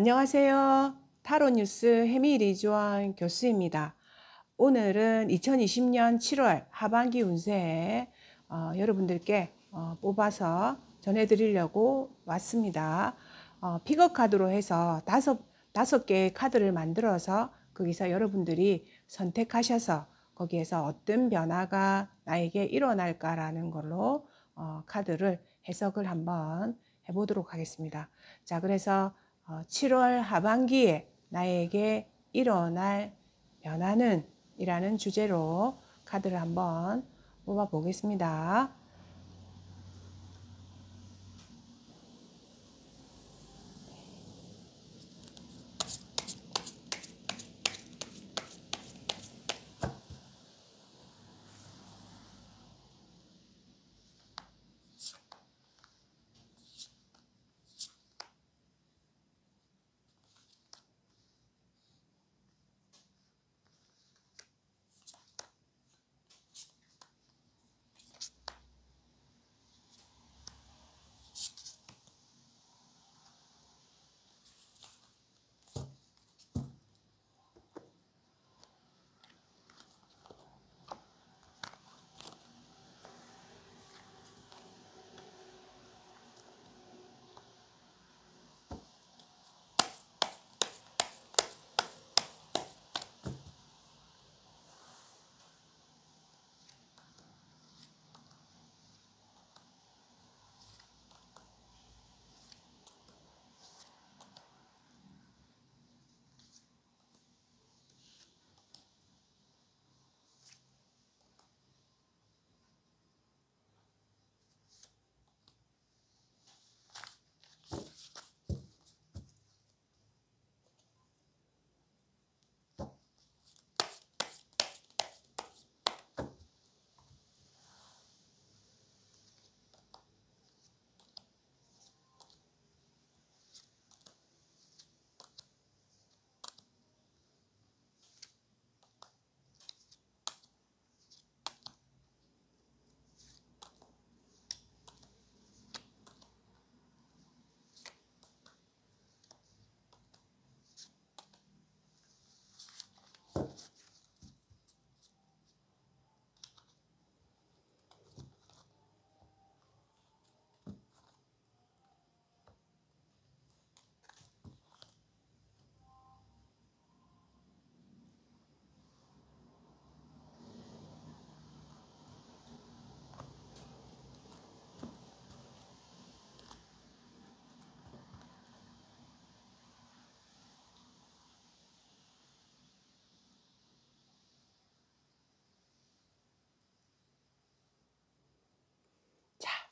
안녕하세요. 타로뉴스 해미리주원 교수입니다. 오늘은 2020년 7월 하반기 운세에 어, 여러분들께 어, 뽑아서 전해드리려고 왔습니다. 어, 픽업 카드로 해서 다섯, 다섯 개의 카드를 만들어서 거기서 여러분들이 선택하셔서 거기에서 어떤 변화가 나에게 일어날까라는 걸로 어, 카드를 해석을 한번 해보도록 하겠습니다. 자, 그래서 7월 어, 하반기에 나에게 일어날 변화는 이라는 주제로 카드를 한번 뽑아 보겠습니다.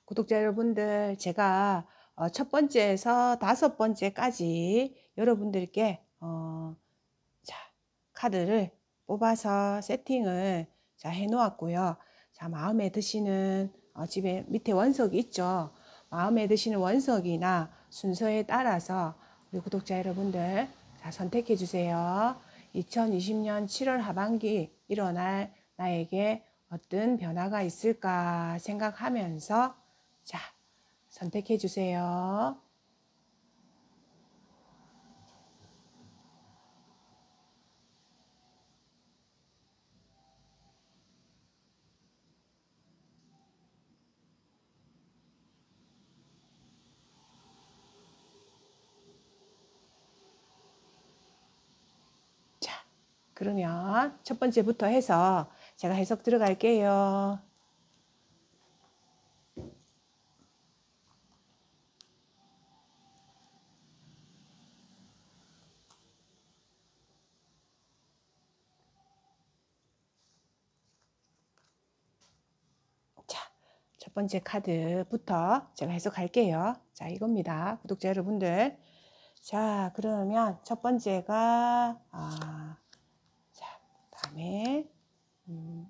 구독자 여러분들 제가 어, 첫 번째에서 다섯 번째까지 여러분들께 어, 자 카드를 뽑아서 세팅을 자 해놓았고요. 자 마음에 드시는 어, 집에 밑에 원석이 있죠. 마음에 드시는 원석이나 순서에 따라서 우리 구독자 여러분들 자 선택해 주세요. 2020년 7월 하반기 일어날 나에게 어떤 변화가 있을까 생각하면서 자, 선택해 주세요. 자, 그러면 첫 번째부터 해서 제가 해석 들어갈게요. 번째 카드부터 제가 해석할게요. 자, 이겁니다. 구독자 여러분들. 자, 그러면 첫 번째가, 아, 자, 다음에, 음,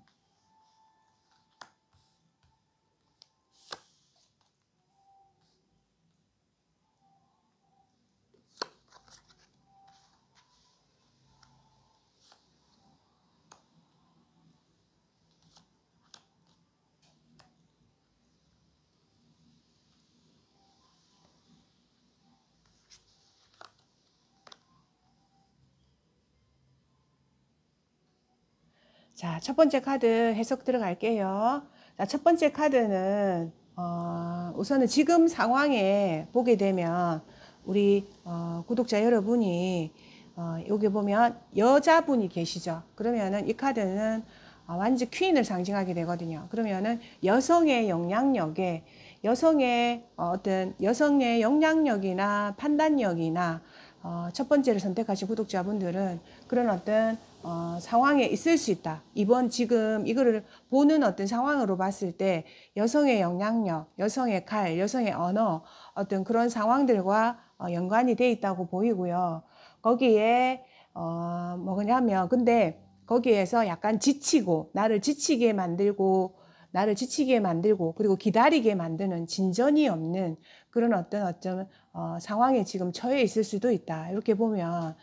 자, 첫 번째 카드 해석 들어갈게요. 자, 첫 번째 카드는 어, 우선은 지금 상황에 보게 되면 우리 어, 구독자 여러분이 어, 여기 보면 여자분이 계시죠. 그러면은 이 카드는 어, 완전 퀸을 상징하게 되거든요. 그러면은 여성의 영향력에 여성의 어, 떤 여성의 영향력이나 판단력이나 어, 첫 번째를 선택하신 구독자분들은 그런 어떤 어, 상황에 있을 수 있다. 이번 지금 이거를 보는 어떤 상황으로 봤을 때 여성의 영향력, 여성의 칼, 여성의 언어 어떤 그런 상황들과 어, 연관이 돼 있다고 보이고요. 거기에 어, 뭐냐면 근데 거기에서 약간 지치고 나를 지치게 만들고 나를 지치게 만들고 그리고 기다리게 만드는 진전이 없는 그런 어떤 어쩌면 어, 상황에 지금 처해 있을 수도 있다. 이렇게 보면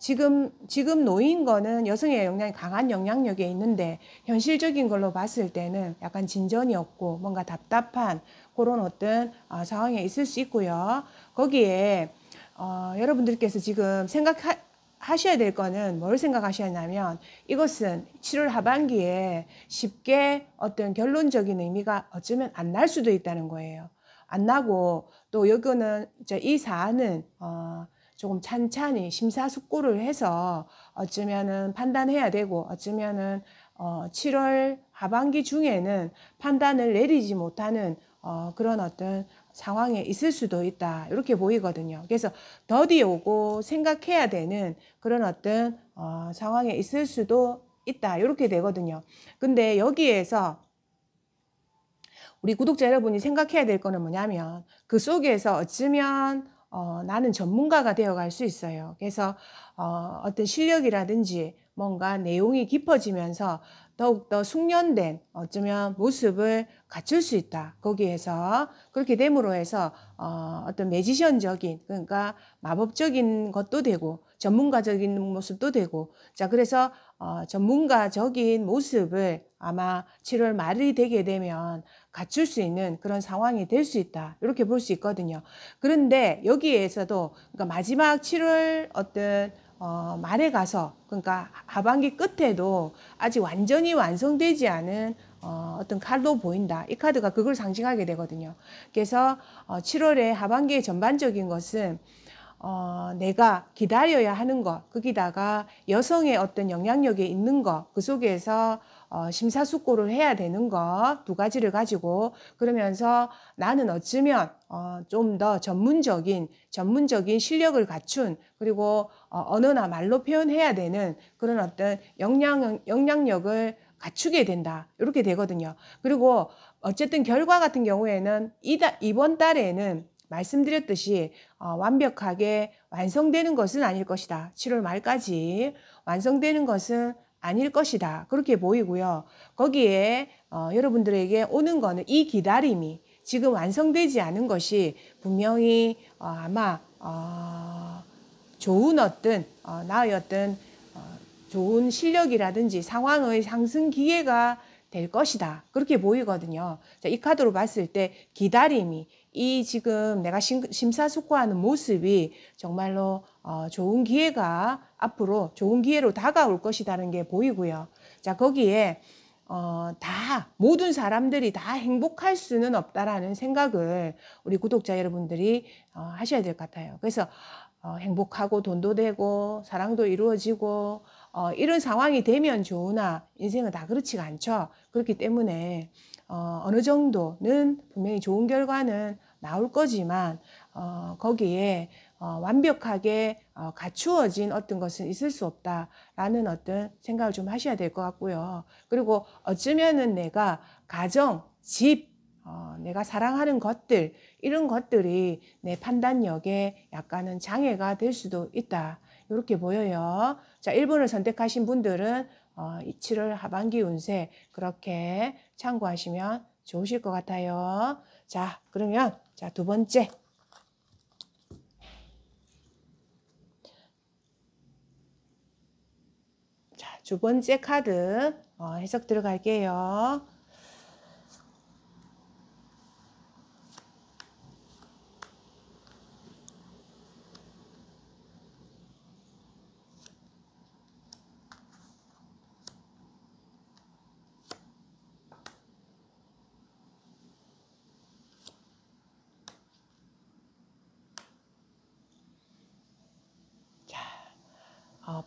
지금 지금 놓인 거는 여성의 역량이 강한 영향력에 있는데 현실적인 걸로 봤을 때는 약간 진전이 없고 뭔가 답답한 그런 어떤 어, 상황에 있을 수 있고요. 거기에 어, 여러분들께서 지금 생각하 셔야될 거는 뭘생각하셨냐면 이것은 7월 하반기에 쉽게 어떤 결론적인 의미가 어쩌면 안 날 수도 있다는 거예요. 안 나고 또 여기는 이이 사안은 어 조금 찬찬히 심사숙고를 해서 어쩌면은 판단해야 되고 어쩌면은 어 7월 하반기 중에는 판단을 내리지 못하는 어 그런 어떤 상황에 있을 수도 있다 이렇게 보이거든요. 그래서 더디 오고 생각해야 되는 그런 어떤 어 상황에 있을 수도 있다 이렇게 되거든요. 근데 여기에서 우리 구독자 여러분이 생각해야 될 거는 뭐냐면 그 속에서 어쩌면 어, 나는 전문가가 되어갈 수 있어요. 그래서 어, 어떤 실력이라든지 뭔가 내용이 깊어지면서 더욱더 숙련된 어쩌면 모습을 갖출 수 있다. 거기에서 그렇게 됨으로 해서 어, 어떤 매지션적인 그러니까 마법적인 것도 되고 전문가적인 모습도 되고 자 그래서 어, 전문가적인 모습을 아마 7월 말이 되게 되면 갖출 수 있는 그런 상황이 될 수 있다. 이렇게 볼 수 있거든요. 그런데 여기에서도 그러니까 마지막 7월 어떤 어, 말에 가서 그러니까 하반기 끝에도 아직 완전히 완성되지 않은 어, 어떤 칼로 보인다. 이 카드가 그걸 상징하게 되거든요. 그래서 어, 7월의 하반기의 전반적인 것은 어, 내가 기다려야 하는 것, 거기다가 여성의 어떤 영향력이 있는 것, 그 속에서 어, 심사숙고를 해야 되는 것 두 가지를 가지고 그러면서 나는 어쩌면 어, 좀 더 전문적인 전문적인 실력을 갖춘 그리고 어, 언어나 말로 표현해야 되는 그런 어떤 영향 영향력을 갖추게 된다 이렇게 되거든요. 그리고 어쨌든 결과 같은 경우에는 이다, 이번 달에는 말씀드렸듯이 어, 완벽하게 완성되는 것은 아닐 것이다. 7월 말까지 완성되는 것은 아닐 것이다. 그렇게 보이고요. 거기에 어, 여러분들에게 오는 거는 이 기다림이 지금 완성되지 않은 것이 분명히 어, 아마 어, 좋은 어떤 어, 나의 어떤 어, 좋은 실력이라든지 상황의 상승 기회가 될 것이다. 그렇게 보이거든요. 자, 이 카드로 봤을 때 기다림이 이 지금 내가 심사숙고하는 모습이 정말로 어, 좋은 기회가 앞으로 좋은 기회로 다가올 것이라는 게 보이고요. 자, 거기에 어, 다 모든 사람들이 다 행복할 수는 없다라는 생각을 우리 구독자 여러분들이 어, 하셔야 될 것 같아요. 그래서 어, 행복하고 돈도 되고 사랑도 이루어지고 어, 이런 상황이 되면 좋으나 인생은 다 그렇지가 않죠. 그렇기 때문에 어, 어느 정도는 분명히 좋은 결과는 나올 거지만 어, 거기에 어, 완벽하게 어, 갖추어진 어떤 것은 있을 수 없다라는 어떤 생각을 좀 하셔야 될 것 같고요. 그리고 어쩌면은 내가 가정, 집, 어, 내가 사랑하는 것들 이런 것들이 내 판단력에 약간은 장애가 될 수도 있다. 이렇게 보여요. 자, 1번을 선택하신 분들은 7월 어, 하반기 운세 그렇게 참고하시면 좋으실 것 같아요. 자, 그러면 자, 두 번째. 자, 두 번째 카드 어, 해석 들어갈게요.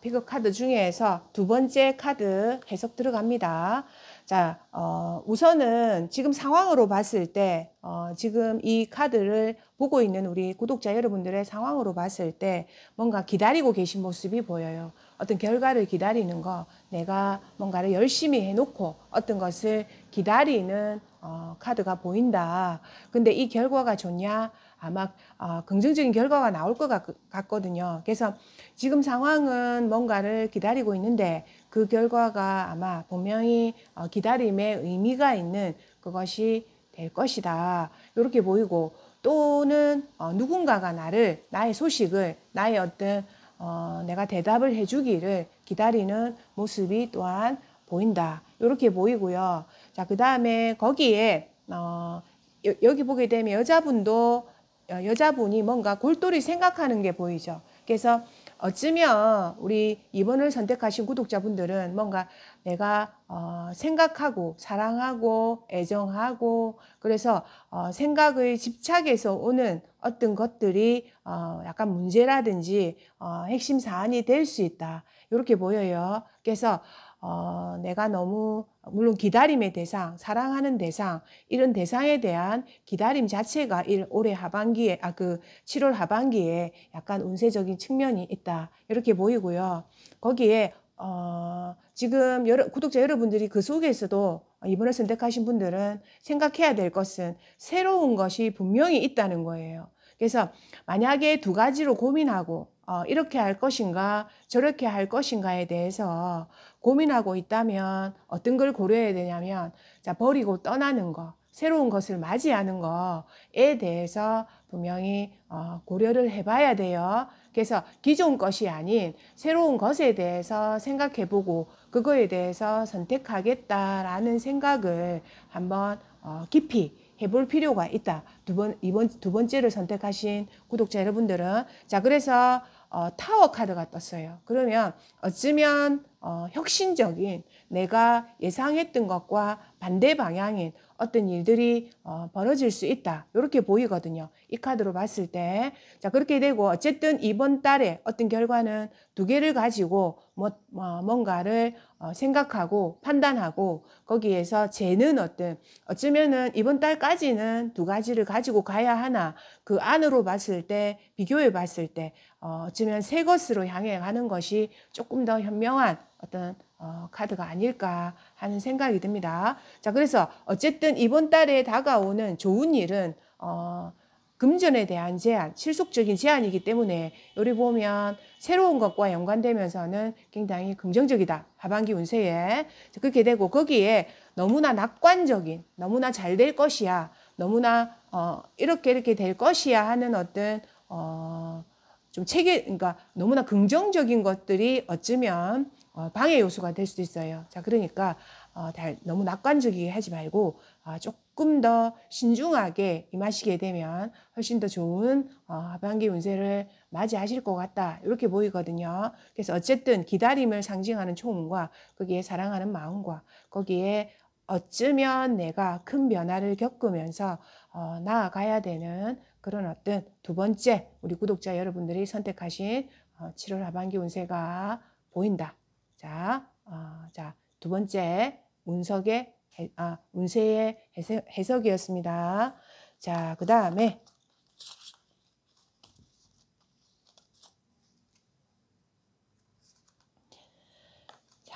피그 카드 중에서 두 번째 카드 해석 들어갑니다. 자, 어, 우선은 지금 상황으로 봤을 때, 어, 지금 이 카드를 보고 있는 우리 구독자 여러분들의 상황으로 봤을 때 뭔가 기다리고 계신 모습이 보여요. 어떤 결과를 기다리는 거, 내가 뭔가를 열심히 해놓고 어떤 것을 기다리는 어, 카드가 보인다. 근데 이 결과가 좋냐? 아마 어, 긍정적인 결과가 나올 것 같, 거든요 그래서 지금 상황은 뭔가를 기다리고 있는데 그 결과가 아마 분명히 어, 기다림의 의미가 있는 그것이 될 것이다. 이렇게 보이고 또는 어, 누군가가 나를 나의 소식을 나의 어떤 어, 내가 대답을 해주기를 기다리는 모습이 또한 보인다. 이렇게 보이고요. 자, 그 다음에 거기에 어, 여, 여기 보게 되면 여자분도 어, 여자분이 뭔가 골똘히 생각하는 게 보이죠. 그래서 어쩌면 우리 이번을 선택하신 구독자분들은 뭔가 내가 어, 생각하고 사랑하고 애정하고 그래서 어, 생각의 집착에서 오는 어떤 것들이 어, 약간 문제라든지 어, 핵심 사안이 될 수 있다 이렇게 보여요. 그래서 어, 내가 너무 물론 기다림의 대상, 사랑하는 대상 이런 대상에 대한 기다림 자체가 올해 하반기에 아 그 7월 하반기에 약간 운세적인 측면이 있다 이렇게 보이고요. 거기에 어, 지금 여러, 구독자 여러분들이 그 속에서도 이번에 선택하신 분들은 생각해야 될 것은 새로운 것이 분명히 있다는 거예요. 그래서 만약에 두 가지로 고민하고 어, 이렇게 할 것인가 저렇게 할 것인가에 대해서 고민하고 있다면 어떤 걸 고려해야 되냐면 자 버리고 떠나는 거 새로운 것을 맞이하는 거에 대해서 분명히 어, 고려를 해봐야 돼요. 그래서 기존 것이 아닌 새로운 것에 대해서 생각해보고 그거에 대해서 선택하겠다라는 생각을 한번 어, 깊이 해볼 필요가 있다. 두 번, 이번 두 번째를 선택하신 구독자 여러분들은 자, 그래서 어, 타워 카드가 떴어요. 그러면 어쩌면 어, 혁신적인 내가 예상했던 것과 반대 방향인 어떤 일들이 어, 벌어질 수 있다. 이렇게 보이거든요. 이 카드로 봤을 때. 자, 그렇게 되고 어쨌든 이번 달에 어떤 결과는 두 개를 가지고 뭐, 뭐 뭔가를 어, 생각하고 판단하고 거기에서 재는 어떤 어쩌면은 이번 달까지는 두 가지를 가지고 가야 하나 그 안으로 봤을 때 비교해 봤을 때 어, 어쩌면 새 것으로 향해 가는 것이 조금 더 현명한 어떤 어, 카드가 아닐까 하는 생각이 듭니다. 자, 그래서 어쨌든 이번 달에 다가오는 좋은 일은 어, 금전에 대한 제한, 실속적인 제한이기 때문에 요리 보면 새로운 것과 연관되면서는 굉장히 긍정적이다. 하반기 운세에. 그렇게 되고 거기에 너무나 낙관적인, 너무나 잘 될 것이야. 너무나 어, 이렇게 이렇게 될 것이야 하는 어떤 어, 좀 체계, 그러니까 너무나 긍정적인 것들이 어쩌면 어, 방해 요소가 될 수도 있어요. 자, 그러니까 어, 너무 낙관적이게 하지 말고 아, 조금 더 신중하게 임하시게 되면 훨씬 더 좋은 어, 하반기 운세를 맞이하실 것 같다. 이렇게 보이거든요. 그래서 어쨌든 기다림을 상징하는 총과 거기에 사랑하는 마음과 거기에 어쩌면 내가 큰 변화를 겪으면서 어, 나아가야 되는 그런 어떤 두 번째 우리 구독자 여러분들이 선택하신 어, 7월 하반기 운세가 보인다. 자, 어, 자, 두 번째 운석의 아, 운세의 해석, 해석이었습니다. 자, 그 다음에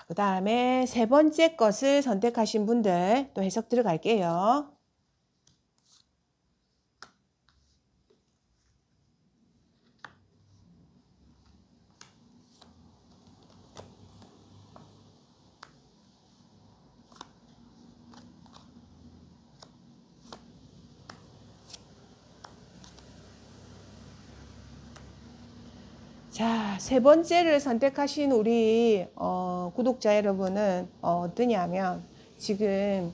그 다음에 세 번째 것을 선택하신 분들 또 해석 들어갈게요. 세 번째를 선택하신 우리 어, 구독자 여러분은 어, 어떠냐면 지금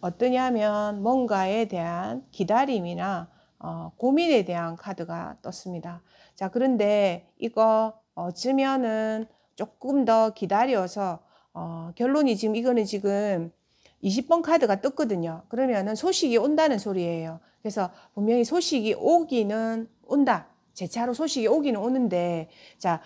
어떠냐면 뭔가에 대한 기다림이나 어, 고민에 대한 카드가 떴습니다. 자 그런데 이거 어쩌면은 조금 더 기다려서 어, 결론이 지금 이거는 지금 20번 카드가 떴거든요. 그러면은 소식이 온다는 소리예요. 그래서 분명히 소식이 오기는 온다. 제 차로 소식이 오기는 오는데 자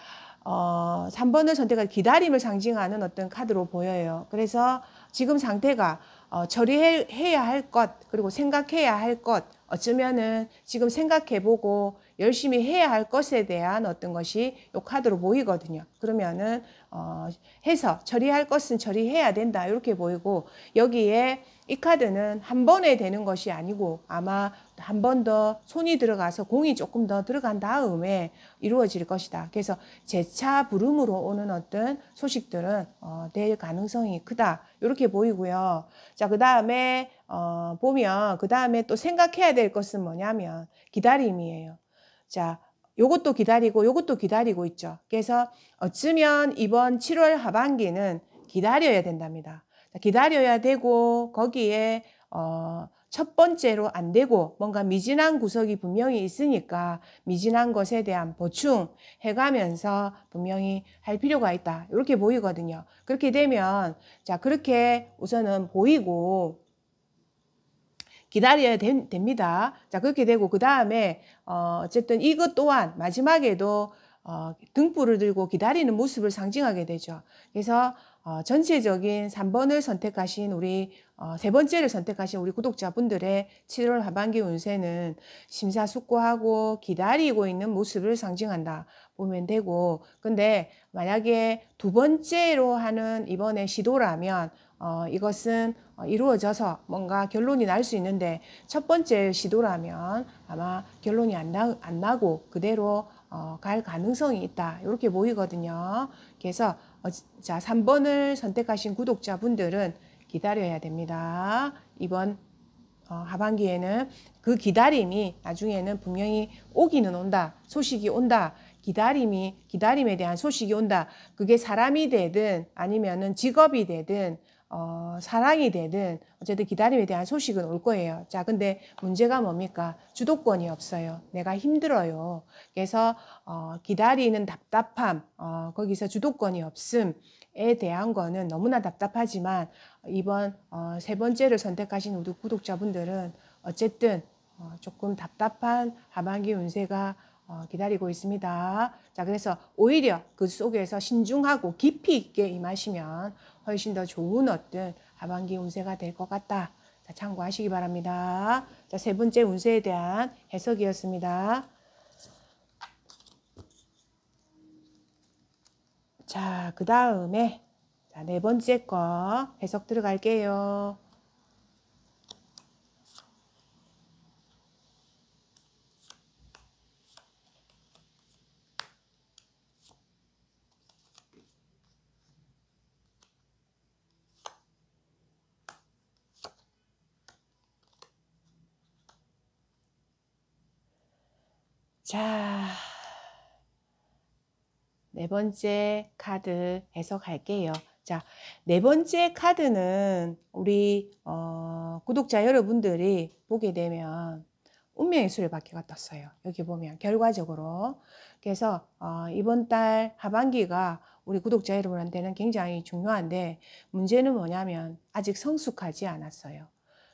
어, 3번을 선택한 기다림을 상징하는 어떤 카드로 보여요. 그래서 지금 상태가 어, 처리해야 할 것, 그리고 생각해야 할 것, 어쩌면은 지금 생각해보고 열심히 해야 할 것에 대한 어떤 것이 요 카드로 보이거든요. 그러면은, 어, 해서 처리할 것은 처리해야 된다. 이렇게 보이고, 여기에 이 카드는 한 번에 되는 것이 아니고 아마 한번더 손이 들어가서 공이 조금 더 들어간 다음에 이루어질 것이다. 그래서 재차 부름으로 오는 어떤 소식들은 어, 될 가능성이 크다. 이렇게 보이고요. 자, 그 다음에 어, 보면 그 다음에 또 생각해야 될 것은 뭐냐면 기다림이에요. 자, 요것도 기다리고 요것도 기다리고 있죠. 그래서 어쩌면 이번 7월 하반기는 기다려야 된답니다. 기다려야 되고 거기에 어, 첫 번째로 안 되고 뭔가 미진한 구석이 분명히 있으니까 미진한 것에 대한 보충해 가면서 분명히 할 필요가 있다. 이렇게 보이거든요. 그렇게 되면 자, 그렇게 우선은 보이고 기다려야 된, 됩니다. 자, 그렇게 되고 그 다음에 어, 어쨌든 이것 또한 마지막에도 어, 등불을 들고 기다리는 모습을 상징하게 되죠. 그래서 어, 전체적인 3번을 선택하신 우리 어, 세 번째를 선택하신 우리 구독자분들의 7월 하반기 운세는 심사숙고하고 기다리고 있는 모습을 상징한다 보면 되고 근데 만약에 두 번째로 하는 이번에 시도라면 어, 이것은 어, 이루어져서 뭔가 결론이 날 수 있는데 첫 번째 시도라면 아마 결론이 안, 나, 안 나고 그대로 어, 갈 가능성이 있다 이렇게 보이거든요 그래서 어, 자, 3번을 선택하신 구독자분들은 기다려야 됩니다. 이번 어, 하반기에는 그 기다림이 나중에는 분명히 오기는 온다. 소식이 온다. 기다림이 기다림에 대한 소식이 온다. 그게 사람이 되든 아니면은 직업이 되든 어, 사랑이 되든 어쨌든 기다림에 대한 소식은 올 거예요. 자, 근데 문제가 뭡니까? 주도권이 없어요. 내가 힘들어요. 그래서 어, 기다리는 답답함, 어, 거기서 주도권이 없음에 대한 거는 너무나 답답하지만 이번 어, 세 번째를 선택하신 우리 구독자분들은 어쨌든 어, 조금 답답한 하반기 운세가 어, 기다리고 있습니다. 자, 그래서 오히려 그 속에서 신중하고 깊이 있게 임하시면 훨씬 더 좋은 어떤 하반기 운세가 될 것 같다. 자, 참고하시기 바랍니다. 자, 세 번째 운세에 대한 해석이었습니다. 자, 그 다음에 네 번째 거 해석 들어갈게요. 자, 네 번째 카드 해석할게요. 자, 네 번째 카드는 우리 어, 구독자 여러분들이 보게 되면 운명의 수레바퀴가 떴어요. 여기 보면 결과적으로. 그래서 어, 이번 달 하반기가 우리 구독자 여러분한테는 굉장히 중요한데 문제는 뭐냐면 아직 성숙하지 않았어요.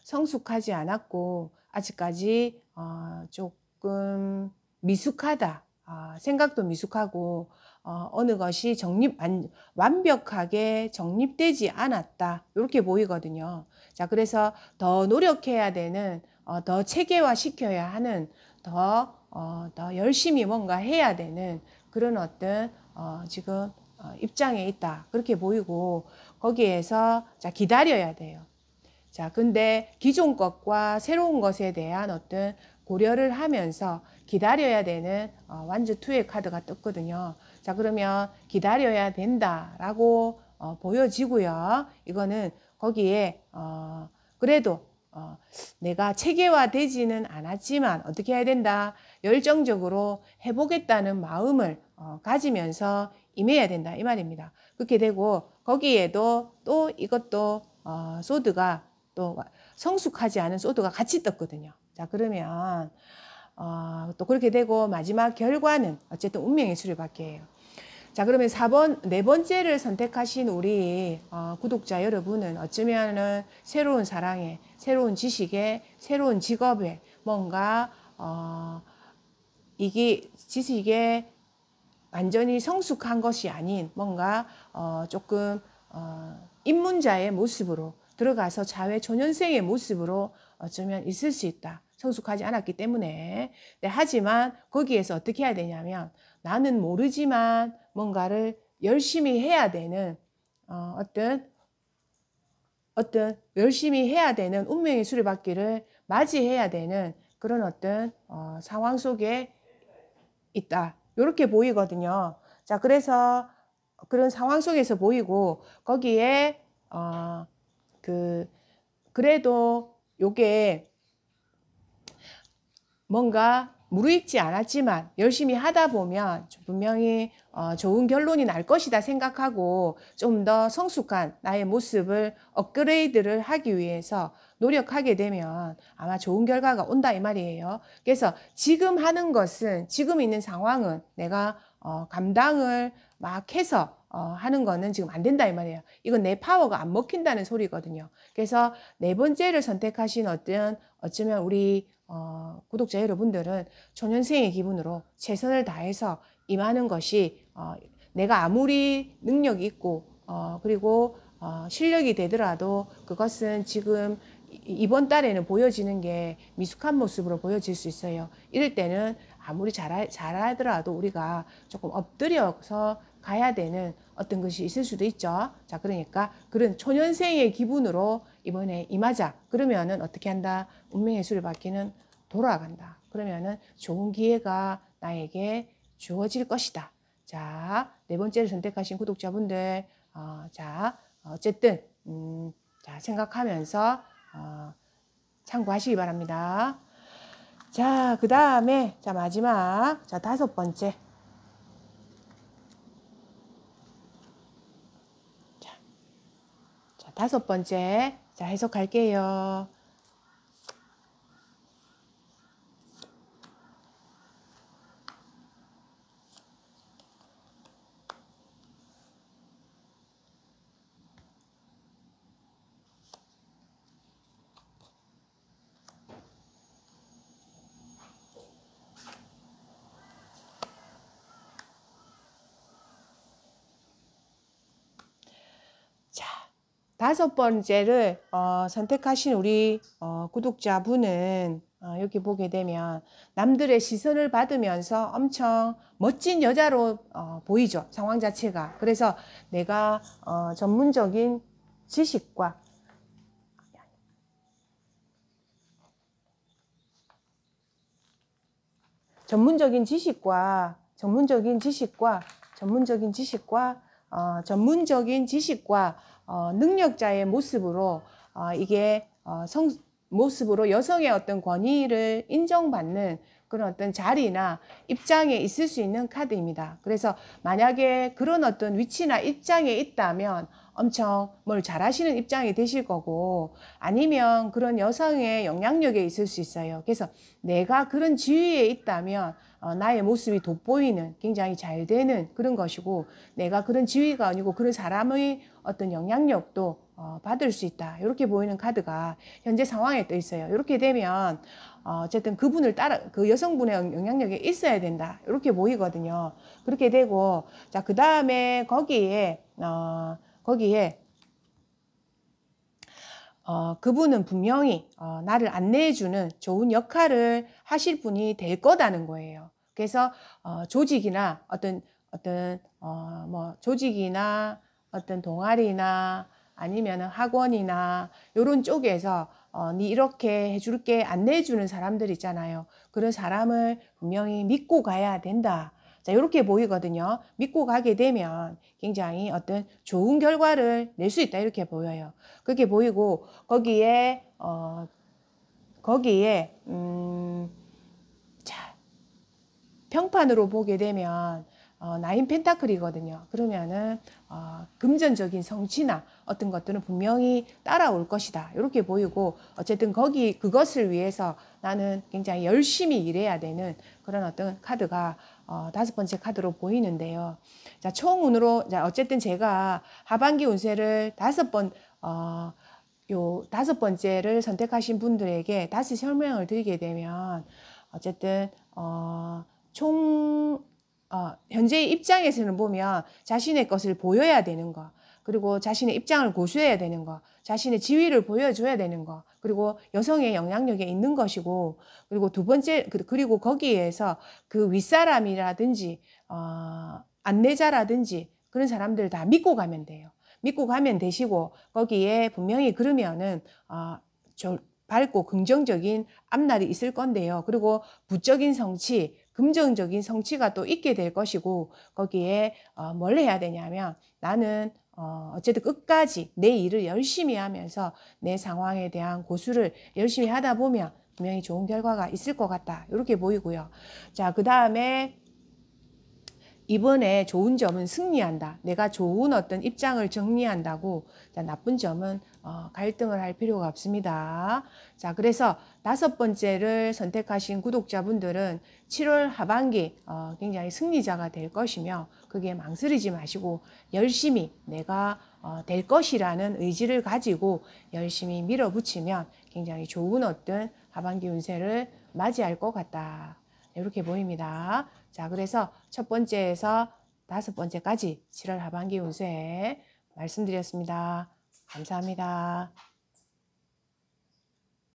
성숙하지 않았고 아직까지 어, 조금 미숙하다. 아, 생각도 미숙하고 어, 어느 것이 정립 안, 완벽하게 정립되지 않았다 이렇게 보이거든요. 자 그래서 더 노력해야 되는 어, 더 체계화 시켜야 하는 더더 어, 더 열심히 뭔가 해야 되는 그런 어떤 어, 지금 어, 입장에 있다 그렇게 보이고 거기에서 자 기다려야 돼요. 자 근데 기존 것과 새로운 것에 대한 어떤 고려를 하면서 기다려야 되는 어, 완주 투의 카드가 떴거든요. 자 그러면 기다려야 된다라고 어, 보여지고요. 이거는 거기에 어, 그래도 어, 내가 체계화되지는 않았지만 어떻게 해야 된다? 열정적으로 해보겠다는 마음을 어, 가지면서 임해야 된다 이 말입니다. 그렇게 되고 거기에도 또 이것도 어, 소드가 또 성숙하지 않은 소드가 같이 떴거든요. 자, 그러면, 어, 또 그렇게 되고 마지막 결과는 어쨌든 운명의 수레바퀴 해요 자, 그러면 4번, 네 번째를 선택하신 우리 어, 구독자 여러분은 어쩌면은 새로운 사랑에, 새로운 지식에, 새로운 직업에 뭔가, 어, 이게 지식에 완전히 성숙한 것이 아닌 뭔가, 어, 조금, 어, 입문자의 모습으로 들어가서 자외 초년생의 모습으로 어쩌면 있을 수 있다. 성숙하지 않았기 때문에. 네, 하지만 거기에서 어떻게 해야 되냐면 나는 모르지만 뭔가를 열심히 해야 되는 어, 어떤 어떤 열심히 해야 되는 운명의 수레받기를 맞이해야 되는 그런 어떤 어, 상황 속에 있다. 이렇게 보이거든요. 자, 그래서 그런 상황 속에서 보이고 거기에 어, 그 그래도 요게 뭔가 무르익지 않았지만 열심히 하다 보면 분명히 어, 좋은 결론이 날 것이다 생각하고 좀 더 성숙한 나의 모습을 업그레이드를 하기 위해서 노력하게 되면 아마 좋은 결과가 온다 이 말이에요. 그래서 지금 하는 것은 지금 있는 상황은 내가 어, 감당을 막 해서 어, 하는 거는 지금 안 된다 이 말이에요. 이건 내 파워가 안 먹힌다는 소리거든요. 그래서 네 번째를 선택하신 어떤 어쩌면 우리 어, 구독자 여러분들은 초년생의 기분으로 최선을 다해서 임하는 것이 어, 내가 아무리 능력이 있고 어, 그리고 어, 실력이 되더라도 그것은 지금 이번 달에는 보여지는 게 미숙한 모습으로 보여질 수 있어요. 이럴 때는 아무리 잘하, 잘하더라도 우리가 조금 엎드려서 가야 되는 어떤 것이 있을 수도 있죠. 자, 그러니까 그런 초년생의 기분으로 이번에 임하자. 그러면은 어떻게 한다? 운명의 수를 받기는 돌아간다. 그러면은 좋은 기회가 나에게 주어질 것이다. 자, 네 번째를 선택하신 구독자분들, 어, 자, 어쨌든, 음, 자, 생각하면서, 어, 참고하시기 바랍니다. 자, 그 다음에, 자, 마지막, 자, 다섯 번째. 다섯 번째. 자, 해석할게요. 다섯 번째를 어, 선택하신 우리 어, 구독자분은 어, 여기 보게 되면 남들의 시선을 받으면서 엄청 멋진 여자로 어, 보이죠. 상황 자체가. 그래서 내가 어, 전문적인 지식과 전문적인 지식과 전문적인 지식과 전문적인 지식과 어, 전문적인 지식과 어, 능력자의 모습으로 어, 이게 어, 성, 모습으로 여성의 어떤 권위를 인정받는 그런 어떤 자리나 입장에 있을 수 있는 카드입니다. 그래서 만약에 그런 어떤 위치나 입장에 있다면 엄청 뭘 잘하시는 입장이 되실 거고 아니면 그런 여성의 영향력에 있을 수 있어요. 그래서 내가 그런 지위에 있다면 어, 나의 모습이 돋보이는 굉장히 잘 되는 그런 것이고 내가 그런 지위가 아니고 그런 사람의 어떤 영향력도 어, 받을 수 있다 이렇게 보이는 카드가 현재 상황에 떠 있어요 이렇게 되면 어, 어쨌든 그분을 따라 그 여성분의 영향력이 있어야 된다 이렇게 보이거든요 그렇게 되고 자그 다음에 거기에 어 거기에 어, 그분은 분명히 어, 나를 안내해주는 좋은 역할을 하실 분이 될 거다는 거예요. 그래서 어, 조직이나 어떤 어떤 어, 뭐 조직이나 어떤 동아리나 아니면 학원이나 이런 쪽에서 어, 네 이렇게 해줄게 안내해 주는 사람들 있잖아요. 그런 사람을 분명히 믿고 가야 된다. 자, 이렇게 보이거든요. 믿고 가게 되면 굉장히 어떤 좋은 결과를 낼 수 있다. 이렇게 보여요. 그렇게 보이고, 거기에, 어, 거기에, 음, 평판으로 보게 되면 어, 나인 펜타클이거든요. 그러면은 어, 금전적인 성취나 어떤 것들은 분명히 따라올 것이다. 이렇게 보이고 어쨌든 거기 그것을 위해서 나는 굉장히 열심히 일해야 되는 그런 어떤 카드가 어, 다섯 번째 카드로 보이는데요. 자, 총운으로 자, 어쨌든 제가 하반기 운세를 다섯 번 어, 요 다섯 번째를 선택하신 분들에게 다시 설명을 드리게 되면 어쨌든 어총 어, 현재의 입장에서는 보면 자신의 것을 보여야 되는 것, 그리고 자신의 입장을 고수해야 되는 것, 자신의 지위를 보여줘야 되는 것, 그리고 여성의 영향력에 있는 것이고, 그리고 두 번째, 그, 그리고 거기에서 그 윗사람이라든지, 어, 안내자라든지 그런 사람들 다 믿고 가면 돼요. 믿고 가면 되시고, 거기에 분명히 그러면은, 어, 저, 밝고 긍정적인 앞날이 있을 건데요. 그리고 부적인 성취, 긍정적인 성취가 또 있게 될 것이고 거기에 어, 뭘 해야 되냐면 나는 어, 어쨌든 끝까지 내 일을 열심히 하면서 내 상황에 대한 고수를 열심히 하다 보면 분명히 좋은 결과가 있을 것 같다. 이렇게 보이고요. 자, 그 다음에 이번에 좋은 점은 승리한다. 내가 좋은 어떤 입장을 정리한다고 자, 나쁜 점은 어, 갈등을 할 필요가 없습니다. 자, 그래서 다섯 번째를 선택하신 구독자분들은 7월 하반기 어, 굉장히 승리자가 될 것이며 그게 망설이지 마시고 열심히 내가 어, 될 것이라는 의지를 가지고 열심히 밀어붙이면 굉장히 좋은 어떤 하반기 운세를 맞이할 것 같다. 이렇게 보입니다. 자, 그래서 첫 번째에서 다섯 번째까지 7월 하반기 운세 말씀드렸습니다. 감사합니다.